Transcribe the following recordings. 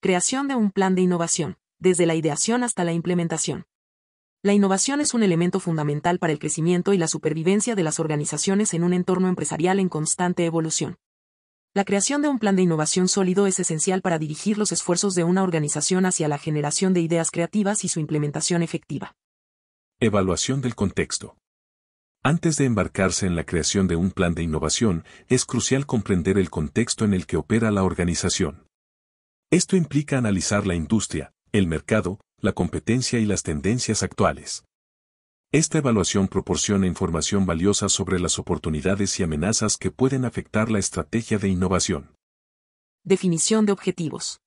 Creación de un plan de innovación, desde la ideación hasta la implementación. La innovación es un elemento fundamental para el crecimiento y la supervivencia de las organizaciones en un entorno empresarial en constante evolución. La creación de un plan de innovación sólido es esencial para dirigir los esfuerzos de una organización hacia la generación de ideas creativas y su implementación efectiva. Evaluación del contexto. Antes de embarcarse en la creación de un plan de innovación, es crucial comprender el contexto en el que opera la organización. Esto implica analizar la industria, el mercado, la competencia y las tendencias actuales. Esta evaluación proporciona información valiosa sobre las oportunidades y amenazas que pueden afectar la estrategia de innovación. Definición de objetivos.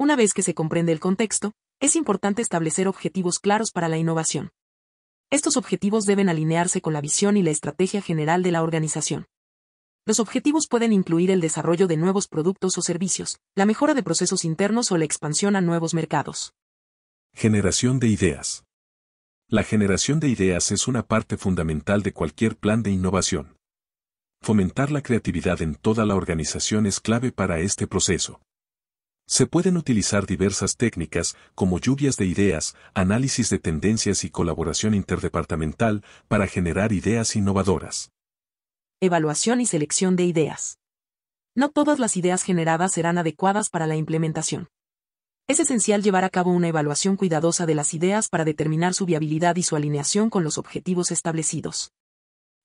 Una vez que se comprende el contexto, es importante establecer objetivos claros para la innovación. Estos objetivos deben alinearse con la visión y la estrategia general de la organización. Los objetivos pueden incluir el desarrollo de nuevos productos o servicios, la mejora de procesos internos o la expansión a nuevos mercados. Generación de ideas. La generación de ideas es una parte fundamental de cualquier plan de innovación. Fomentar la creatividad en toda la organización es clave para este proceso. Se pueden utilizar diversas técnicas, como lluvias de ideas, análisis de tendencias y colaboración interdepartamental, para generar ideas innovadoras evaluación y selección de ideas. No todas las ideas generadas serán adecuadas para la implementación. Es esencial llevar a cabo una evaluación cuidadosa de las ideas para determinar su viabilidad y su alineación con los objetivos establecidos.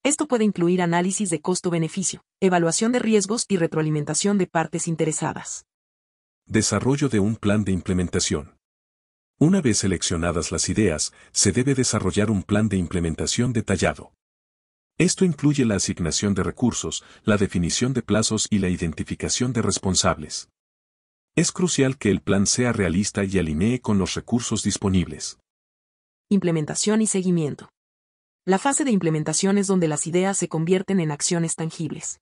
Esto puede incluir análisis de costo-beneficio, evaluación de riesgos y retroalimentación de partes interesadas. Desarrollo de un plan de implementación. Una vez seleccionadas las ideas, se debe desarrollar un plan de implementación detallado. Esto incluye la asignación de recursos, la definición de plazos y la identificación de responsables. Es crucial que el plan sea realista y alinee con los recursos disponibles. Implementación y seguimiento. La fase de implementación es donde las ideas se convierten en acciones tangibles.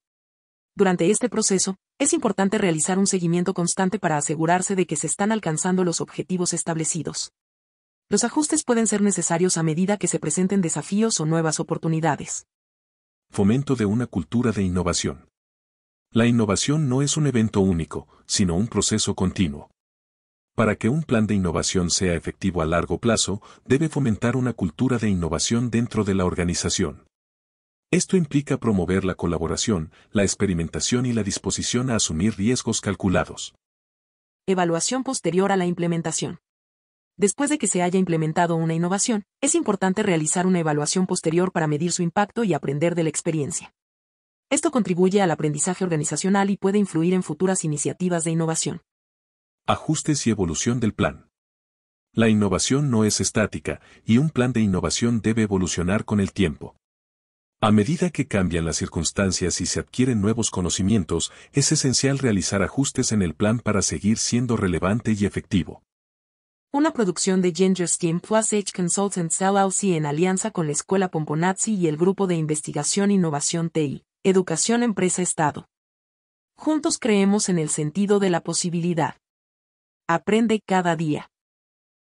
Durante este proceso, es importante realizar un seguimiento constante para asegurarse de que se están alcanzando los objetivos establecidos. Los ajustes pueden ser necesarios a medida que se presenten desafíos o nuevas oportunidades fomento de una cultura de innovación. La innovación no es un evento único, sino un proceso continuo. Para que un plan de innovación sea efectivo a largo plazo, debe fomentar una cultura de innovación dentro de la organización. Esto implica promover la colaboración, la experimentación y la disposición a asumir riesgos calculados. Evaluación posterior a la implementación. Después de que se haya implementado una innovación, es importante realizar una evaluación posterior para medir su impacto y aprender de la experiencia. Esto contribuye al aprendizaje organizacional y puede influir en futuras iniciativas de innovación. Ajustes y evolución del plan. La innovación no es estática, y un plan de innovación debe evolucionar con el tiempo. A medida que cambian las circunstancias y se adquieren nuevos conocimientos, es esencial realizar ajustes en el plan para seguir siendo relevante y efectivo una producción de Ginger Steam Plus H Consultants LLC en alianza con la Escuela Pomponazzi y el Grupo de Investigación e Innovación TI, Educación Empresa Estado. Juntos creemos en el sentido de la posibilidad. Aprende cada día.